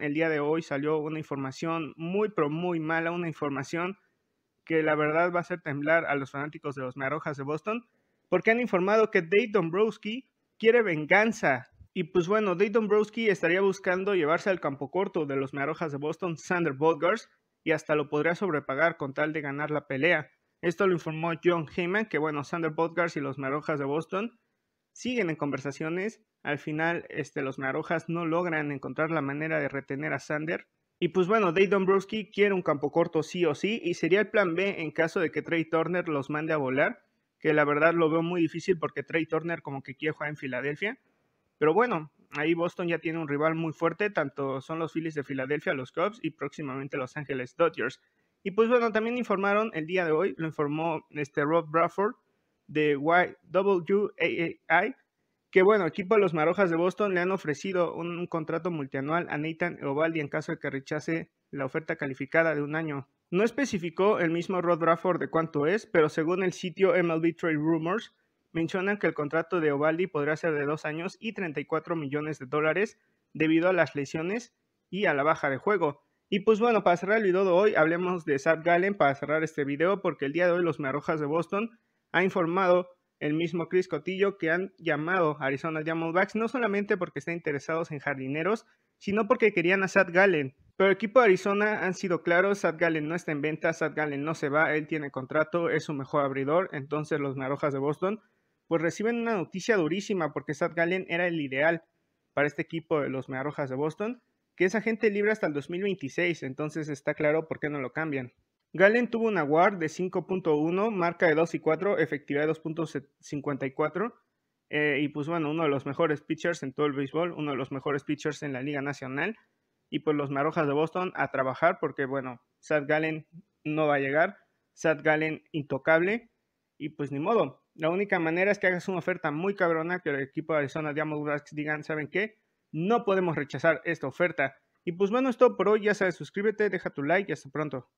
el día de hoy salió una información muy, pero muy mala, una información que la verdad va a hacer temblar a los fanáticos de los Marojas de Boston, porque han informado que Dave Dombrowski quiere venganza. Y pues bueno, Dave Dombrowski estaría buscando llevarse al campo corto de los Marojas de Boston, Sander Bodgers, y hasta lo podría sobrepagar con tal de ganar la pelea. Esto lo informó John Heyman, que bueno, Sander Bodgers y los Marojas de Boston siguen en conversaciones. Al final, este, los Narojas no logran encontrar la manera de retener a Sander. Y pues bueno, Dave Dombrowski quiere un campo corto sí o sí, y sería el plan B en caso de que Trey Turner los mande a volar, que la verdad lo veo muy difícil porque Trey Turner como que quiere jugar en Filadelfia. Pero bueno, ahí Boston ya tiene un rival muy fuerte, tanto son los Phillies de Filadelfia, los Cubs y próximamente Los Ángeles Dodgers. Y pues bueno, también informaron el día de hoy, lo informó este Rob Bradford, de YWAI, que bueno, equipo de los Marojas de Boston le han ofrecido un, contrato multianual a Nathan Ovaldi en caso de que rechace la oferta calificada de un año. No especificó el mismo Rod Bradford de cuánto es, pero según el sitio MLB Trade Rumors, mencionan que el contrato de Ovaldi podría ser de dos años y 34 millones de dólares debido a las lesiones y a la baja de juego. Y pues bueno, para cerrar el video de hoy, hablemos de Zach Gallen para cerrar este video porque el día de hoy los Marojas de Boston ha informado el mismo Chris Cotillo que han llamado a Arizona Diamondbacks no solamente porque están interesados en jardineros, sino porque querían a Sad Gallen. Pero el equipo de Arizona han sido claros, Sad Gallen no está en venta, Sad Gallen no se va, él tiene contrato, es su mejor abridor, entonces los Narojas de Boston pues reciben una noticia durísima porque Sad Gallen era el ideal para este equipo de los Narojas de Boston, que es agente libre hasta el 2026, entonces está claro por qué no lo cambian. Galen tuvo una WAR de 5.1, marca de 2 y 4, efectividad de 2.54. Eh, y pues bueno, uno de los mejores pitchers en todo el béisbol, uno de los mejores pitchers en la Liga Nacional. Y pues los Marojas de Boston a trabajar porque bueno, Sad Galen no va a llegar, Sad Galen intocable. Y pues ni modo, la única manera es que hagas una oferta muy cabrona que el equipo de Arizona Diamondbacks digan, ¿saben qué? No podemos rechazar esta oferta. Y pues bueno, esto por hoy, ya sabes, suscríbete, deja tu like y hasta pronto.